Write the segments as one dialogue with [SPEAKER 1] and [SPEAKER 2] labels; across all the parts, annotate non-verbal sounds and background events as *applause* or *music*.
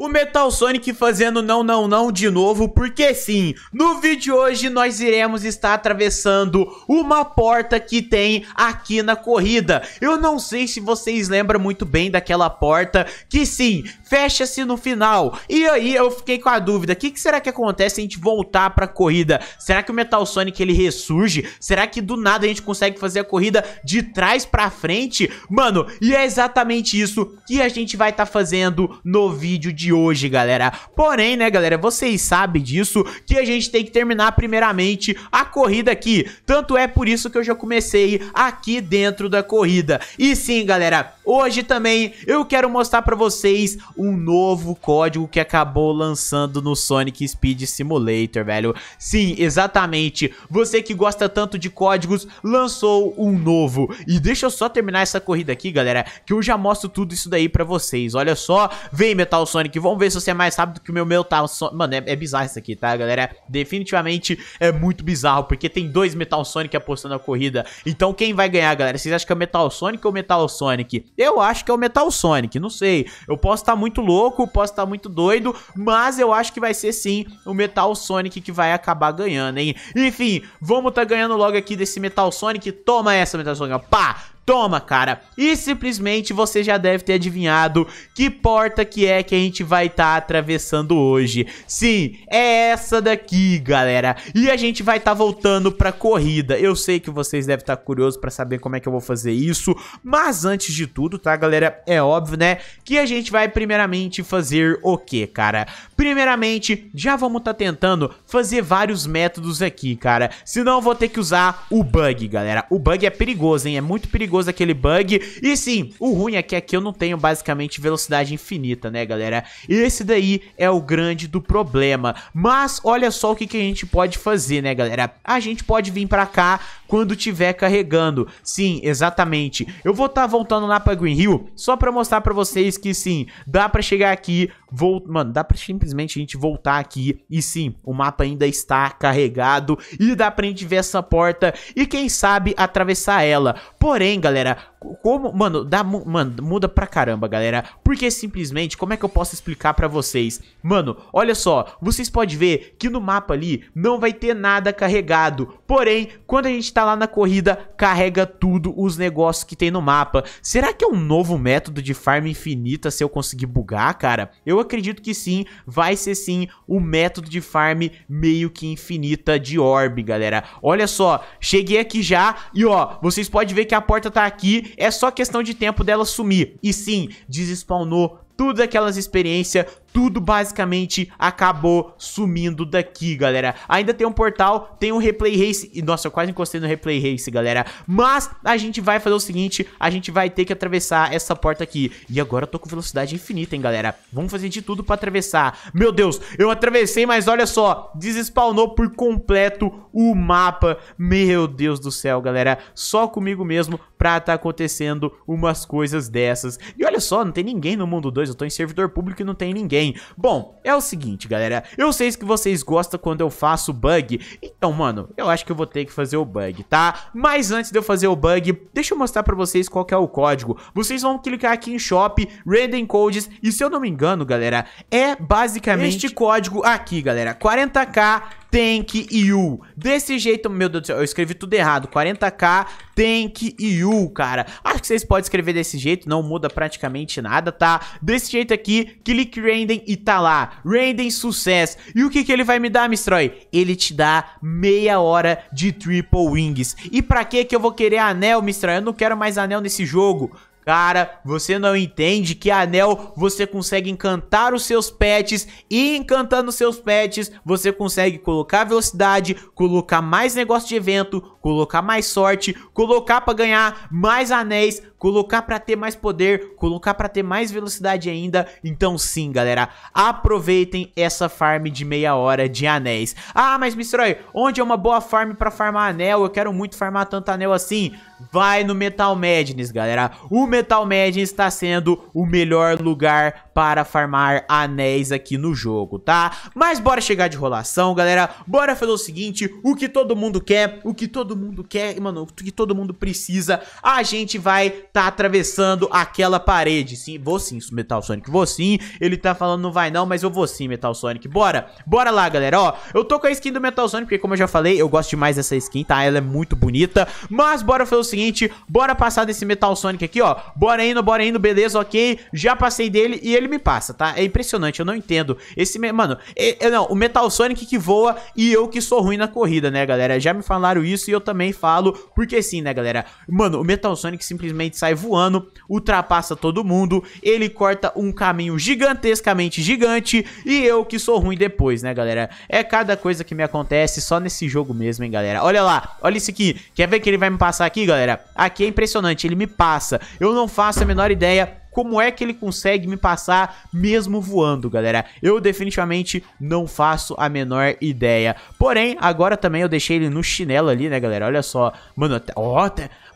[SPEAKER 1] O Metal Sonic fazendo não, não, não de novo, porque sim, no vídeo de hoje nós iremos estar atravessando uma porta que tem aqui na corrida. Eu não sei se vocês lembram muito bem daquela porta que sim, fecha-se no final. E aí eu fiquei com a dúvida, o que, que, será que acontece se a gente voltar pra corrida? Será que o Metal Sonic ele ressurge? Será que do nada a gente consegue fazer a corrida de trás pra frente? Mano, e é exatamente isso que a gente vai estar tá fazendo no vídeo de hoje, galera. Porém, né, galera, vocês sabem disso, que a gente tem que terminar primeiramente a corrida aqui. Tanto é por isso que eu já comecei aqui dentro da corrida. E sim, galera, hoje também eu quero mostrar pra vocês um novo código que acabou lançando no Sonic Speed Simulator, velho. Sim, exatamente. Você que gosta tanto de códigos, lançou um novo. E deixa eu só terminar essa corrida aqui, galera, que eu já mostro tudo isso daí pra vocês. Olha só, vem Metal Sonic, aqui. Vamos ver se você é mais rápido que o meu Metal tá Sonic. Mano, é, é bizarro isso aqui, tá, galera? Definitivamente é muito bizarro, porque tem dois Metal Sonic apostando a corrida. Então quem vai ganhar, galera? Vocês acham que é o Metal Sonic ou o Metal Sonic? Eu acho que é o Metal Sonic, não sei. Eu posso estar tá muito louco, posso estar tá muito doido, mas eu acho que vai ser sim o Metal Sonic que vai acabar ganhando, hein? Enfim, vamos tá ganhando logo aqui desse Metal Sonic. Toma essa, Metal Sonic. Pá! Toma, cara. E simplesmente você já deve ter adivinhado que porta que é que a gente vai estar tá atravessando hoje. Sim, é essa daqui, galera. E a gente vai estar tá voltando pra corrida. Eu sei que vocês devem estar tá curiosos pra saber como é que eu vou fazer isso. Mas antes de tudo, tá, galera? É óbvio, né? Que a gente vai primeiramente fazer o quê, cara? Primeiramente, já vamos estar tá tentando fazer vários métodos aqui, cara. Senão eu vou ter que usar o bug, galera. O bug é perigoso, hein? É muito perigoso aquele bug. E sim, o ruim é que aqui eu não tenho basicamente velocidade infinita, né, galera? Esse daí é o grande do problema. Mas olha só o que, que a gente pode fazer, né, galera? A gente pode vir pra cá quando tiver carregando. Sim, exatamente. Eu vou estar tá voltando lá pra Green Hill só pra mostrar pra vocês que sim, dá pra chegar aqui... Vou... Mano, dá pra simples simplesmente a gente voltar aqui e sim, o mapa ainda está carregado e dá pra gente ver essa porta e quem sabe atravessar ela. Porém, galera, como, mano, dá, mano, muda pra caramba, galera. Porque simplesmente, como é que eu posso explicar pra vocês? Mano, olha só, vocês podem ver que no mapa ali não vai ter nada carregado. Porém, quando a gente tá lá na corrida, carrega tudo os negócios que tem no mapa. Será que é um novo método de farm infinita se eu conseguir bugar, cara? Eu acredito que sim, vai vai ser sim o método de farm meio que infinita de orb, galera. Olha só, cheguei aqui já e ó, vocês podem ver que a porta tá aqui, é só questão de tempo dela sumir. E sim, desespawnou tudo aquelas experiências, tudo basicamente acabou sumindo daqui, galera. Ainda tem um portal, tem um replay race. Nossa, eu quase encostei no replay race, galera. Mas a gente vai fazer o seguinte, a gente vai ter que atravessar essa porta aqui. E agora eu tô com velocidade infinita, hein, galera. Vamos fazer de tudo pra atravessar. Meu Deus, eu atravessei, mas olha só, desespawnou por completo o mapa. Meu Deus do céu, galera. Só comigo mesmo pra tá acontecendo umas coisas dessas. E olha só, não tem ninguém no mundo 2, eu tô em servidor público e não tem ninguém ninguém. Bom, é o seguinte, galera. Eu sei que vocês gostam quando eu faço bug. Então, mano, eu acho que eu vou ter que fazer o bug, tá? Mas antes de eu fazer o bug, deixa eu mostrar pra vocês qual é o código. Vocês vão clicar aqui em Shop, Random Codes. E se eu não me engano, galera, é basicamente este código aqui, galera. 40k Tank Yu. Desse jeito, meu Deus do céu, eu escrevi tudo errado. 40k Tank Yu, cara. Acho que vocês podem escrever desse jeito, não muda praticamente nada, tá? Desse jeito aqui, clique Random e tá lá. Random sucesso. E o que que ele vai me dar, Mistroy? Ele te dá meia hora de Triple Wings. E pra que que eu vou querer anel, Mistroy? Eu não quero mais anel nesse jogo. Cara, você não entende que anel você consegue encantar os seus pets e encantando seus pets você consegue colocar velocidade, colocar mais negócio de evento, colocar mais sorte, colocar para ganhar mais anéis, colocar para ter mais poder, colocar para ter mais velocidade ainda. Então sim, galera, aproveitem essa farm de meia hora de anéis. Ah, mas Mistroy, onde é uma boa farm para farmar anel? Eu quero muito farmar tanto anel assim. Vai no Metal Madness, galera. O Metal Metal Madness está sendo o melhor lugar para farmar anéis aqui no jogo, tá? Mas bora chegar de rolação, galera. Bora fazer o seguinte, o que todo mundo quer, o que todo mundo quer, mano, o que todo mundo precisa, a gente vai tá atravessando aquela parede. Sim, vou sim, Metal Sonic, vou sim. Ele tá falando não vai não, mas eu vou sim, Metal Sonic. Bora, bora lá, galera, ó. Eu tô com a skin do Metal Sonic, porque como eu já falei, eu gosto demais dessa skin, tá? Ela é muito bonita. Mas bora fazer o seguinte, bora passar desse Metal Sonic aqui, ó. Bora indo, bora indo, beleza, ok. Já passei dele e ele me passa, tá? É impressionante, eu não entendo. Esse, mano, é, é, não, o Metal Sonic que voa e eu que sou ruim na corrida, né, galera? Já me falaram isso e eu também falo, porque sim, né, galera? Mano, o Metal Sonic simplesmente sai voando, ultrapassa todo mundo, ele corta um caminho gigantescamente gigante e eu que sou ruim depois, né, galera? É cada coisa que me acontece só nesse jogo mesmo, hein, galera? Olha lá, olha isso aqui. Quer ver que ele vai me passar aqui, galera? Aqui é impressionante, ele me passa. Eu não faço a menor ideia como é que ele consegue me passar mesmo voando, galera? Eu definitivamente não faço a menor ideia. Porém, agora também eu deixei ele no chinelo ali, né, galera? Olha só. Mano, até. oh,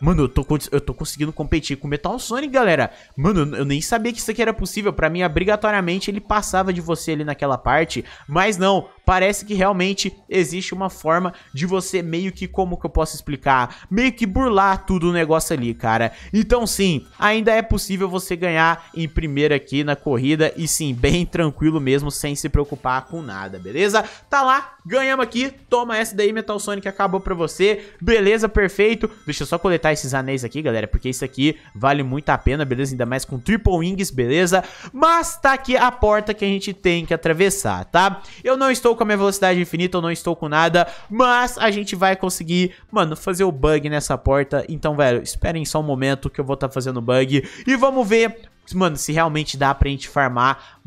[SPEAKER 1] Mano, eu tô, eu tô conseguindo competir com o Metal Sonic, galera. Mano, eu nem sabia que isso aqui era possível. Pra mim, obrigatoriamente, ele passava de você ali naquela parte. Mas não, parece que realmente existe uma forma de você meio que, como que eu posso explicar? Meio que burlar tudo o negócio ali, cara. Então sim, ainda é possível você ganhar em primeira aqui na corrida. E sim, bem tranquilo mesmo, sem se preocupar com nada, beleza? Tá lá, ganhamos aqui. Toma essa daí, Metal Sonic, acabou pra você. Beleza, perfeito. Deixa eu só coletar esses anéis aqui, galera, porque isso aqui vale muito a pena, beleza? Ainda mais com triple wings, beleza? Mas tá aqui a porta que a gente tem que atravessar, tá? Eu não estou com a minha velocidade infinita, eu não estou com nada, mas a gente vai conseguir, mano, fazer o bug nessa porta. Então, velho, esperem só um momento que eu vou estar tá fazendo bug e vamos ver... Mano, se realmente dá pra gente farmar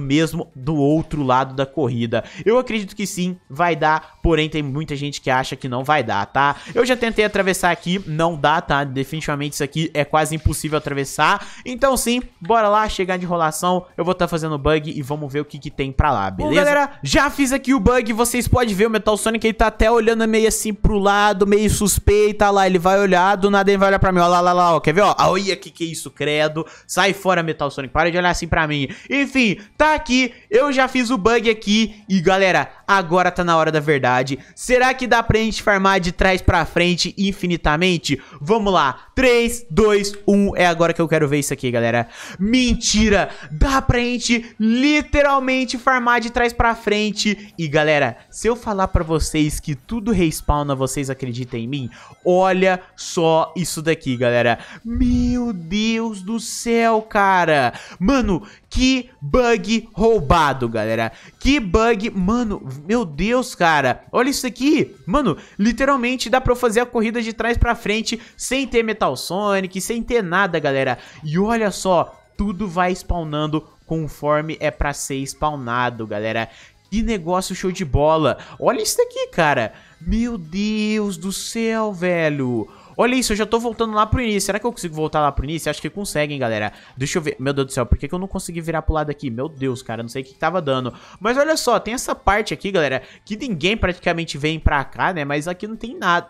[SPEAKER 1] mesmo do outro lado da corrida. Eu acredito que sim, vai dar, porém tem muita gente que acha que não vai dar, tá? Eu já tentei atravessar aqui, não dá, tá? Definitivamente isso aqui é quase impossível atravessar. Então sim, bora lá, chegar de enrolação, eu vou estar tá fazendo bug e vamos ver o que, que tem pra lá, beleza? Bom, galera, já fiz aqui o bug, vocês podem ver o Metal Sonic, ele tá até olhando meio assim pro lado, meio suspeita, lá, ele vai olhar, do nada ele vai olhar pra mim, ó, lá, lá, lá, ó, quer ver, ó? Olha, que que é isso, credo? Sai fora, Metal Sonic, para de olhar assim pra mim. Enfim, tá aqui, eu já fiz o bug aqui e galera, agora tá na hora da verdade. Será que dá pra gente farmar de trás pra frente infinitamente? Vamos lá, 3, 2, 1. É agora que eu quero ver isso aqui, galera. Mentira! Dá pra gente literalmente farmar de trás pra frente. E, galera, se eu falar pra vocês que tudo respawna, vocês acreditam em mim? Olha só isso daqui, galera. Meu Deus do céu, cara. Mano, que bug roubado, galera. Que bug... Mano, meu Deus, cara. Olha isso aqui. Mano, literalmente dá pra eu fazer a corrida de trás pra frente sem ter metal matar o Sonic, sem ter nada, galera. E olha só, tudo vai spawnando conforme é pra ser spawnado, galera. Que negócio show de bola. Olha isso aqui, cara. Meu Deus do céu, velho. Olha isso, eu já tô voltando lá pro início. Será que eu consigo voltar lá pro início? Acho que hein, galera. Deixa eu ver. Meu Deus do céu, por que, que eu não consegui virar pro lado aqui? Meu Deus, cara, não sei o que, que tava dando. Mas olha só, tem essa parte aqui, galera, que ninguém praticamente vem pra cá, né? Mas aqui não tem nada.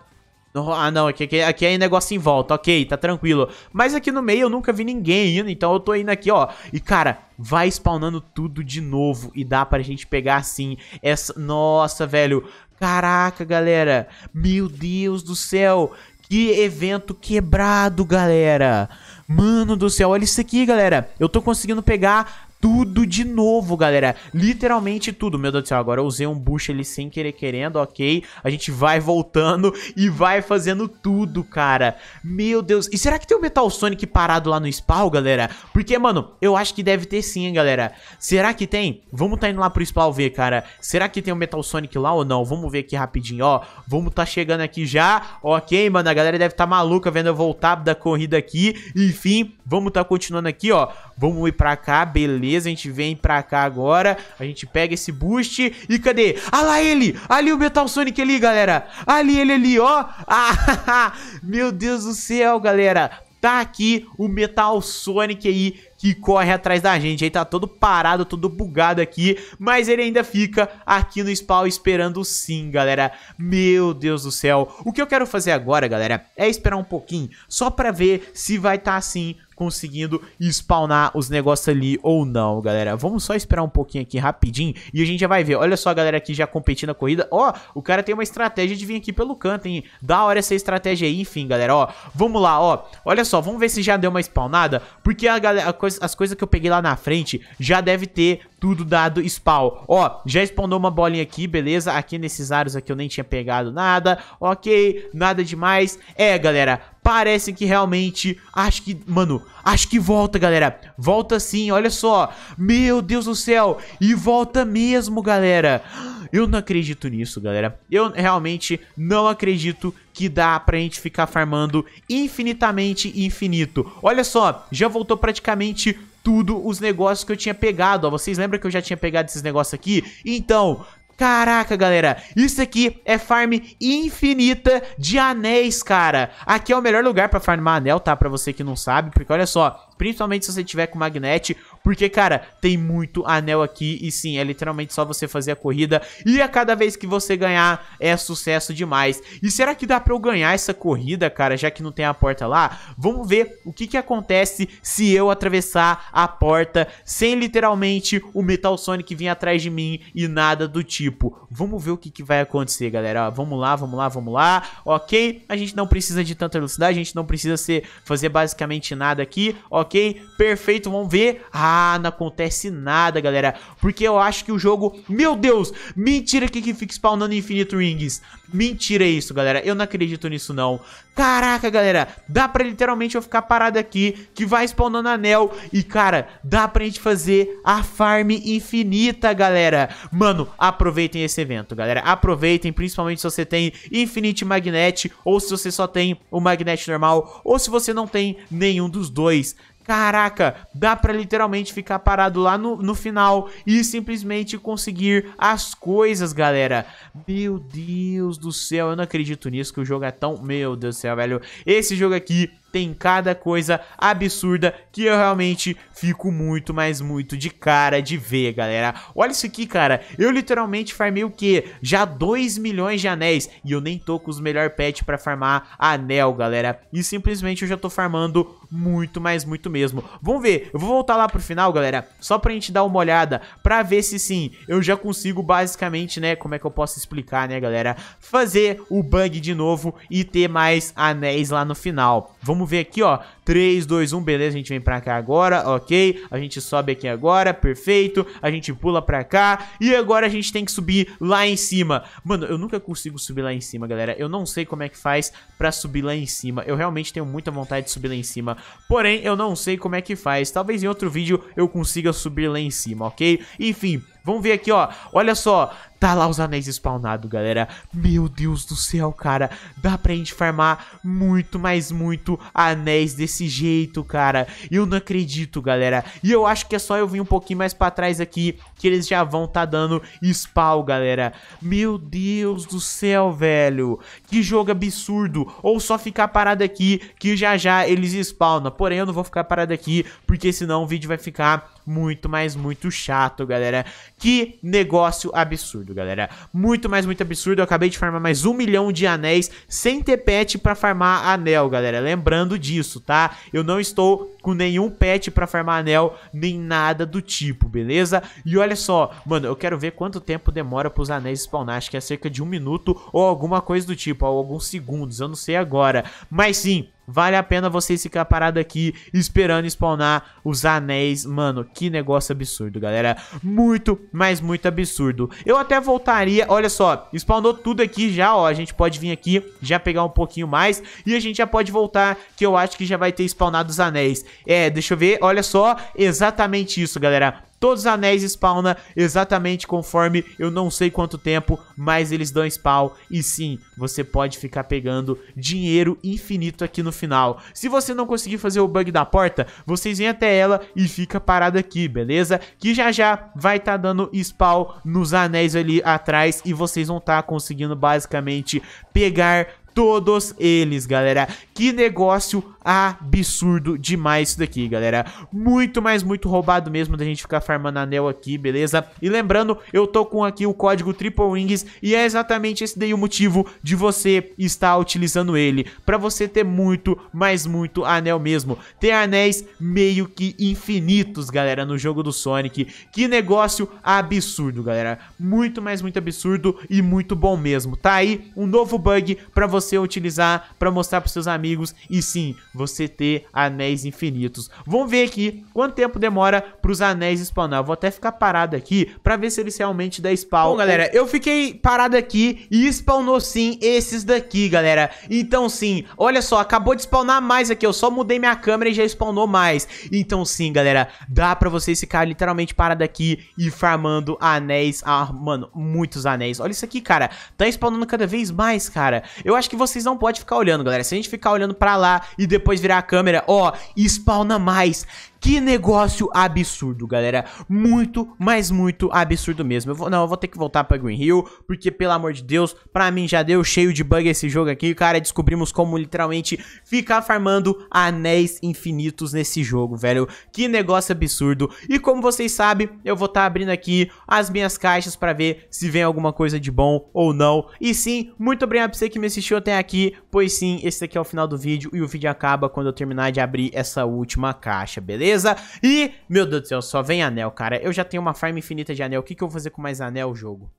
[SPEAKER 1] Ah, não, aqui, é aqui, aqui é negócio em volta, ok, tá tranquilo. Mas aqui no meio eu nunca vi ninguém indo, então eu tô indo aqui, ó. E, cara, vai spawnando tudo de novo e dá pra gente pegar, assim, essa... Nossa, velho, caraca, galera. Meu Deus do céu, que evento quebrado, galera. Mano do céu, olha isso aqui, galera. Eu tô conseguindo pegar tudo de novo, galera. Literalmente tudo. Meu Deus do céu, agora eu usei um bush ali sem querer querendo, ok. A gente vai voltando e vai fazendo tudo, cara. Meu Deus. E será que tem o Metal Sonic parado lá no spawn, galera? Porque, mano, eu acho que deve ter sim, galera. Será que tem? Vamos tá indo lá pro spawn ver, cara. Será que tem o Metal Sonic lá ou não? Vamos ver aqui rapidinho, ó. Vamos tá chegando aqui já. Ok, mano, a galera deve tá maluca vendo eu voltar da corrida aqui. Enfim, vamos tá continuando aqui, ó. Vamos ir pra cá, beleza beleza, a gente vem pra cá agora, a gente pega esse boost e cadê? Ah lá ele! Ali o Metal Sonic ali, galera! Ali ele ali, ó! *laughs* Ah, meu Deus do céu, galera! Tá aqui o Metal Sonic aí que corre atrás da gente. Aí tá todo parado, todo bugado aqui, mas ele ainda fica aqui no spawn esperando sim, galera. Meu Deus do céu. O que eu quero fazer agora, galera, é esperar um pouquinho, só pra ver se vai estar tá assim conseguindo spawnar os negócios ali ou não, galera. Vamos só esperar um pouquinho aqui rapidinho e a gente já vai ver. Olha só a galera aqui já competindo a corrida. Ó, o cara tem uma estratégia de vir aqui pelo canto, hein? Da hora essa estratégia aí, enfim, galera. Ó, vamos lá, ó. Olha só, vamos ver se já deu uma spawnada, porque a galera, a coisa, as coisas que eu peguei lá na frente já deve ter tudo dado spawn. Ó, já spawnou uma bolinha aqui, beleza? Aqui nesses aros aqui eu nem tinha pegado nada. Ok, nada demais. É, galera, parecem que realmente... Acho que, mano, acho que volta, galera. Volta sim, olha só. Meu Deus do céu. E volta mesmo, galera. Eu não acredito nisso, galera. Eu realmente não acredito que dá pra gente ficar farmando infinitamente infinito. Olha só, já voltou praticamente tudo os negócios que eu tinha pegado, ó. Vocês lembram que eu já tinha pegado esses negócios aqui? Então, Caraca, galera, isso aqui é farm infinita de anéis, cara. Aqui é o melhor lugar pra farmar anel, tá? Pra você que não sabe, porque olha só, principalmente se você tiver com magnete porque, cara, tem muito anel aqui e sim, é literalmente só você fazer a corrida e a cada vez que você ganhar é sucesso demais. E será que dá pra eu ganhar essa corrida, cara, já que não tem a porta lá? Vamos ver o que que acontece se eu atravessar a porta sem literalmente o Metal Sonic vir atrás de mim e nada do tipo. Vamos ver o que que vai acontecer, galera. Ó, vamos lá, vamos lá, vamos lá. Ok, a gente não precisa de tanta velocidade, a gente não precisa ser, fazer basicamente nada aqui. Ok, perfeito, vamos ver. Ah, ah, não acontece nada, galera. Porque eu acho que o jogo... Meu Deus! Mentira que, que fica spawnando Infinito Rings. Mentira é isso, galera. Eu não acredito nisso, não. Caraca, galera. Dá pra literalmente eu ficar parado aqui, que vai spawnando anel. E, cara, dá pra gente fazer a farm infinita, galera. Mano, aproveitem esse evento, galera. Aproveitem, principalmente se você tem Infinite Magnet, ou se você só tem o Magnet normal, ou se você não tem nenhum dos dois. Caraca, dá para literalmente ficar parado lá no, no final e simplesmente conseguir as coisas, galera. Meu Deus do céu, eu não acredito nisso, que o jogo é tão... Meu Deus do céu, velho. Esse jogo aqui tem cada coisa absurda que eu realmente fico muito, mas muito de cara de ver, galera. Olha isso aqui, cara. Eu literalmente farmei o quê? Já 2 milhões de anéis. E eu nem tô com os melhor pets pra farmar anel, galera. E simplesmente eu já tô farmando muito, mas muito mesmo. Vamos ver, eu vou voltar lá pro final, galera, só pra gente dar uma olhada, pra ver se sim, eu já consigo basicamente, né, como é que eu posso explicar, né, galera, fazer o bug de novo e ter mais anéis lá no final. Vamos ver aqui, ó, 3, 2, 1, beleza, a gente vem pra cá agora, ok, a gente sobe aqui agora, perfeito, a gente pula pra cá e agora a gente tem que subir lá em cima. Mano, eu nunca consigo subir lá em cima, galera, eu não sei como é que faz pra subir lá em cima, eu realmente tenho muita vontade de subir lá em cima, Porém, eu não sei como é que faz. Talvez em outro vídeo eu consiga subir lá em cima, ok? Enfim, vamos ver aqui, ó. Olha só, Tá lá os anéis spawnados, galera. Meu Deus do céu, cara. Dá pra gente farmar muito, mais muito anéis desse jeito, cara. Eu não acredito, galera. E eu acho que é só eu vir um pouquinho mais pra trás aqui que eles já vão tá dando spawn, galera. Meu Deus do céu, velho. Que jogo absurdo. Ou só ficar parado aqui que já já eles spawnam. Porém, eu não vou ficar parado aqui porque senão o vídeo vai ficar muito, mais muito chato, galera. Que negócio absurdo absurdo, galera. Muito, mas muito absurdo. Eu acabei de farmar mais um milhão de anéis sem ter pet pra farmar anel, galera. Lembrando disso, tá? Eu não estou com nenhum pet pra farmar anel, nem nada do tipo, beleza? E olha só, mano, eu quero ver quanto tempo demora pros anéis spawnar. Acho que é cerca de um minuto ou alguma coisa do tipo, ou alguns segundos, eu não sei agora. Mas sim, Vale a pena vocês ficar parado aqui esperando spawnar os anéis. Mano, que negócio absurdo, galera. Muito, mas muito absurdo. Eu até voltaria, olha só, spawnou tudo aqui já, ó. A gente pode vir aqui, já pegar um pouquinho mais. E a gente já pode voltar, que eu acho que já vai ter spawnado os anéis. É, deixa eu ver, olha só, exatamente isso, galera. Todos os anéis spawnam exatamente conforme eu não sei quanto tempo, mas eles dão spawn. E sim, você pode ficar pegando dinheiro infinito aqui no final. Se você não conseguir fazer o bug da porta, vocês vêm até ela e fica parado aqui, beleza? Que já já vai estar tá dando spawn nos anéis ali atrás e vocês vão estar tá conseguindo basicamente pegar todos eles, galera. Que negócio absurdo demais isso daqui, galera. Muito, mais muito roubado mesmo da gente ficar farmando anel aqui, beleza? E lembrando, eu tô com aqui o código Triple Wings e é exatamente esse daí o motivo de você estar utilizando ele. Pra você ter muito, mais muito anel mesmo. Ter anéis meio que infinitos, galera, no jogo do Sonic. Que negócio absurdo, galera. Muito, mais muito absurdo e muito bom mesmo. Tá aí um novo bug pra você utilizar, pra mostrar pros seus amigos. E sim, você ter anéis infinitos. Vamos ver aqui quanto tempo demora pros anéis spawnar. Eu vou até ficar parado aqui pra ver se eles realmente dá spawn. Bom, galera, eu fiquei parado aqui e spawnou sim esses daqui, galera. Então sim, olha só, acabou de spawnar mais aqui. Eu só mudei minha câmera e já spawnou mais. Então sim, galera, dá pra vocês ficarem literalmente parado aqui e farmando anéis. Ah, mano, muitos anéis. Olha isso aqui, cara. Tá spawnando cada vez mais, cara. Eu acho que vocês não podem ficar olhando, galera. Se a gente ficar olhando pra lá e depois depois virar a câmera, ó, oh, spawna mais. Que negócio absurdo, galera. Muito, mas muito absurdo mesmo. Eu vou, não, eu vou ter que voltar pra Green Hill, porque, pelo amor de Deus, pra mim já deu cheio de bug esse jogo aqui. Cara, descobrimos como literalmente ficar farmando anéis infinitos nesse jogo, velho. Que negócio absurdo. E como vocês sabem, eu vou estar tá abrindo aqui as minhas caixas pra ver se vem alguma coisa de bom ou não. E sim, muito obrigado pra você que me assistiu até aqui, pois sim, esse aqui é o final do vídeo e o vídeo acaba quando eu terminar de abrir essa última caixa, beleza? beleza? E, meu Deus do céu, só vem anel, cara. Eu já tenho uma farm infinita de anel. O que, que eu vou fazer com mais anel, jogo?